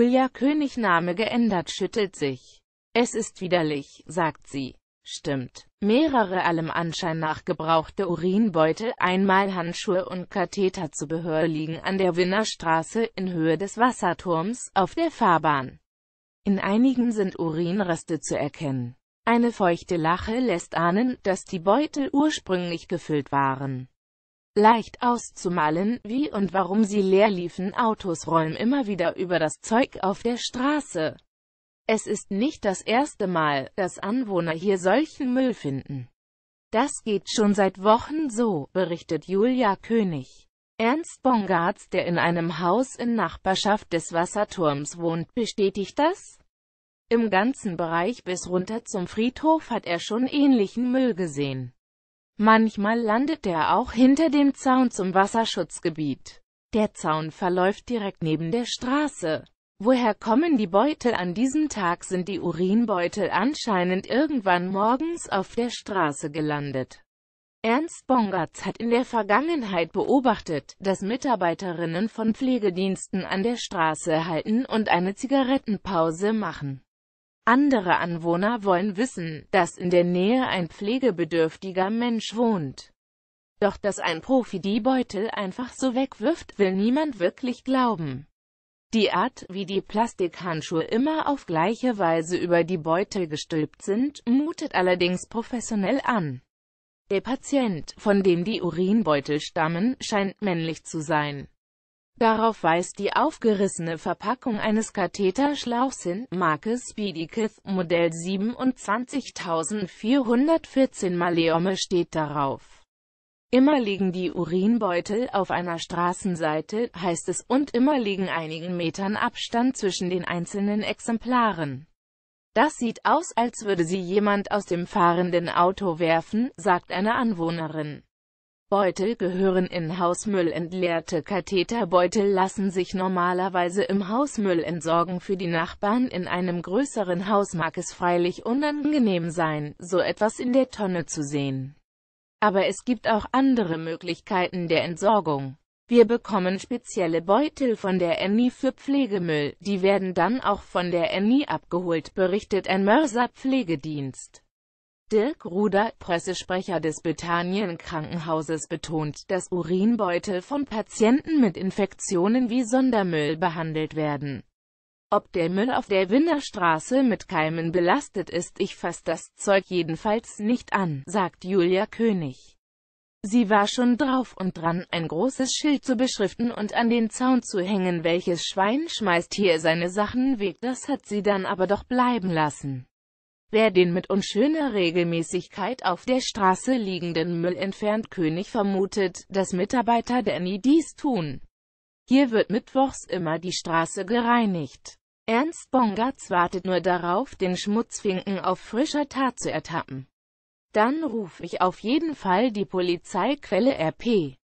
Julia König Name geändert, schüttelt sich. Es ist widerlich, sagt sie. Stimmt. Mehrere allem Anschein nach gebrauchte Urinbeutel, einmal Handschuhe und Katheter zu Behör liegen an der Winnerstraße in Höhe des Wasserturms auf der Fahrbahn. In einigen sind Urinreste zu erkennen. Eine feuchte Lache lässt ahnen, dass die Beutel ursprünglich gefüllt waren leicht auszumalen, wie und warum sie leer liefen. Autos rollen immer wieder über das Zeug auf der Straße. Es ist nicht das erste Mal, dass Anwohner hier solchen Müll finden. Das geht schon seit Wochen so, berichtet Julia König. Ernst Bongartz, der in einem Haus in Nachbarschaft des Wasserturms wohnt, bestätigt das. Im ganzen Bereich bis runter zum Friedhof hat er schon ähnlichen Müll gesehen. Manchmal landet er auch hinter dem Zaun zum Wasserschutzgebiet. Der Zaun verläuft direkt neben der Straße. Woher kommen die Beutel? An diesem Tag sind die Urinbeutel anscheinend irgendwann morgens auf der Straße gelandet. Ernst Bongatz hat in der Vergangenheit beobachtet, dass Mitarbeiterinnen von Pflegediensten an der Straße halten und eine Zigarettenpause machen. Andere Anwohner wollen wissen, dass in der Nähe ein pflegebedürftiger Mensch wohnt. Doch dass ein Profi die Beutel einfach so wegwirft, will niemand wirklich glauben. Die Art, wie die Plastikhandschuhe immer auf gleiche Weise über die Beutel gestülpt sind, mutet allerdings professionell an. Der Patient, von dem die Urinbeutel stammen, scheint männlich zu sein. Darauf weist die aufgerissene Verpackung eines Katheterschlauchs hin, Marke Speedykith, Modell 27414 Maleome steht darauf. Immer liegen die Urinbeutel auf einer Straßenseite, heißt es, und immer liegen einigen Metern Abstand zwischen den einzelnen Exemplaren. Das sieht aus, als würde sie jemand aus dem fahrenden Auto werfen, sagt eine Anwohnerin. Beutel gehören in Hausmüll. Entleerte Katheterbeutel lassen sich normalerweise im Hausmüll entsorgen. Für die Nachbarn in einem größeren Haus mag es freilich unangenehm sein, so etwas in der Tonne zu sehen. Aber es gibt auch andere Möglichkeiten der Entsorgung. Wir bekommen spezielle Beutel von der Annie für Pflegemüll, die werden dann auch von der Annie abgeholt, berichtet ein Mörser-Pflegedienst. Dirk Ruder, Pressesprecher des Bethanien-Krankenhauses betont, dass Urinbeutel von Patienten mit Infektionen wie Sondermüll behandelt werden. Ob der Müll auf der Winderstraße mit Keimen belastet ist, ich fasse das Zeug jedenfalls nicht an, sagt Julia König. Sie war schon drauf und dran, ein großes Schild zu beschriften und an den Zaun zu hängen, welches Schwein schmeißt hier seine Sachen weg, das hat sie dann aber doch bleiben lassen. Wer den mit unschöner Regelmäßigkeit auf der Straße liegenden Müll entfernt. König vermutet, dass Mitarbeiter Danny dies tun. Hier wird mittwochs immer die Straße gereinigt. Ernst Bongatz wartet nur darauf, den Schmutzfinken auf frischer Tat zu ertappen. Dann rufe ich auf jeden Fall die Polizeiquelle RP.